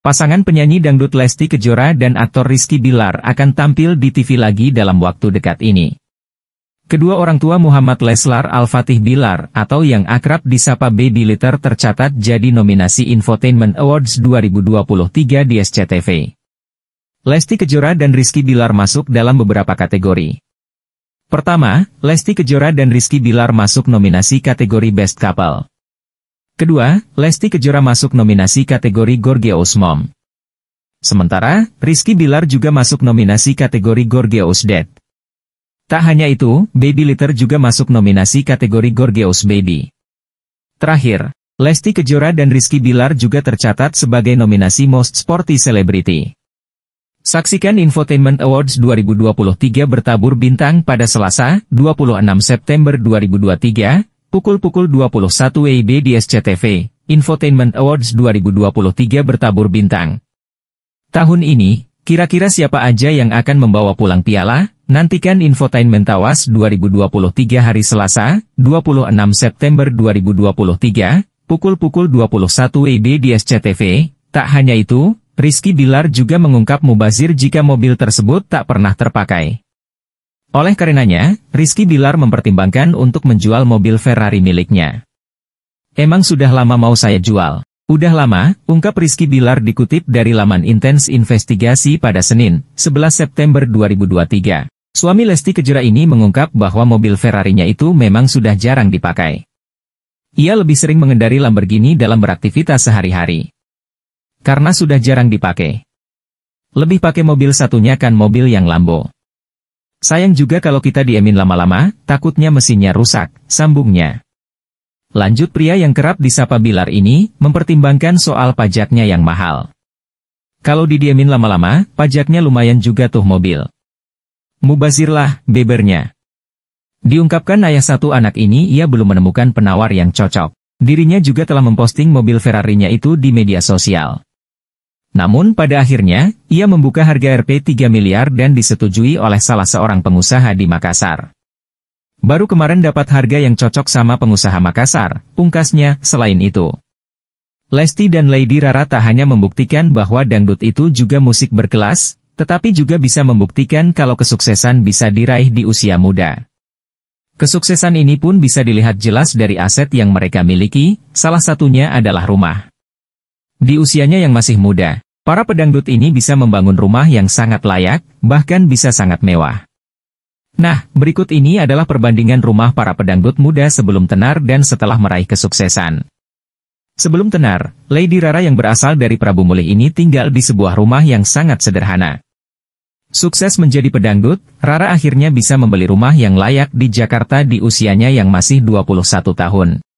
Pasangan penyanyi dangdut Lesti Kejora dan aktor Rizky Bilar akan tampil di TV lagi dalam waktu dekat ini. Kedua orang tua Muhammad Leslar Al-Fatih Bilar atau yang akrab disapa Baby Litter tercatat jadi nominasi Infotainment Awards 2023 di SCTV. Lesti Kejora dan Rizky Bilar masuk dalam beberapa kategori. Pertama, Lesti Kejora dan Rizky Bilar masuk nominasi kategori Best Couple. Kedua, Lesti Kejora masuk nominasi kategori Gorgeous Mom. Sementara, Rizky Bilar juga masuk nominasi kategori Gorgeous Dad. Tak hanya itu, Baby Litter juga masuk nominasi kategori Gorgeous Baby. Terakhir, Lesti Kejora dan Rizky Bilar juga tercatat sebagai nominasi Most Sporty Celebrity. Saksikan Infotainment Awards 2023 bertabur bintang pada Selasa, 26 September 2023, Pukul-pukul 21 WIB di SCTV, Infotainment Awards 2023 bertabur bintang. Tahun ini, kira-kira siapa aja yang akan membawa pulang piala? Nantikan Infotainment Awards 2023 hari Selasa, 26 September 2023, pukul-pukul 21 WIB di SCTV. Tak hanya itu, Rizky Bilar juga mengungkap mubazir jika mobil tersebut tak pernah terpakai. Oleh karenanya, Rizky Bilar mempertimbangkan untuk menjual mobil Ferrari miliknya. Emang sudah lama mau saya jual. Udah lama, ungkap Rizky Bilar dikutip dari laman Intens Investigasi pada Senin, 11 September 2023. Suami Lesti Kejora ini mengungkap bahwa mobil Ferrarinya itu memang sudah jarang dipakai. Ia lebih sering mengendari Lamborghini dalam beraktivitas sehari-hari. Karena sudah jarang dipakai. Lebih pakai mobil satunya kan mobil yang Lambo. Sayang juga kalau kita diemin lama-lama, takutnya mesinnya rusak, sambungnya. Lanjut pria yang kerap disapa Bilar ini, mempertimbangkan soal pajaknya yang mahal. Kalau didiamin lama-lama, pajaknya lumayan juga tuh mobil. Mubazirlah, bebernya. Diungkapkan ayah satu anak ini ia belum menemukan penawar yang cocok. Dirinya juga telah memposting mobil Ferrari-nya itu di media sosial. Namun pada akhirnya, ia membuka harga Rp 3 miliar dan disetujui oleh salah seorang pengusaha di Makassar. Baru kemarin dapat harga yang cocok sama pengusaha Makassar, pungkasnya, selain itu. Lesti dan Lady Rara tak hanya membuktikan bahwa dangdut itu juga musik berkelas, tetapi juga bisa membuktikan kalau kesuksesan bisa diraih di usia muda. Kesuksesan ini pun bisa dilihat jelas dari aset yang mereka miliki, salah satunya adalah rumah. Di usianya yang masih muda, para pedangdut ini bisa membangun rumah yang sangat layak, bahkan bisa sangat mewah. Nah, berikut ini adalah perbandingan rumah para pedangdut muda sebelum tenar dan setelah meraih kesuksesan. Sebelum tenar, Lady Rara yang berasal dari Prabu Mulih ini tinggal di sebuah rumah yang sangat sederhana. Sukses menjadi pedangdut, Rara akhirnya bisa membeli rumah yang layak di Jakarta di usianya yang masih 21 tahun.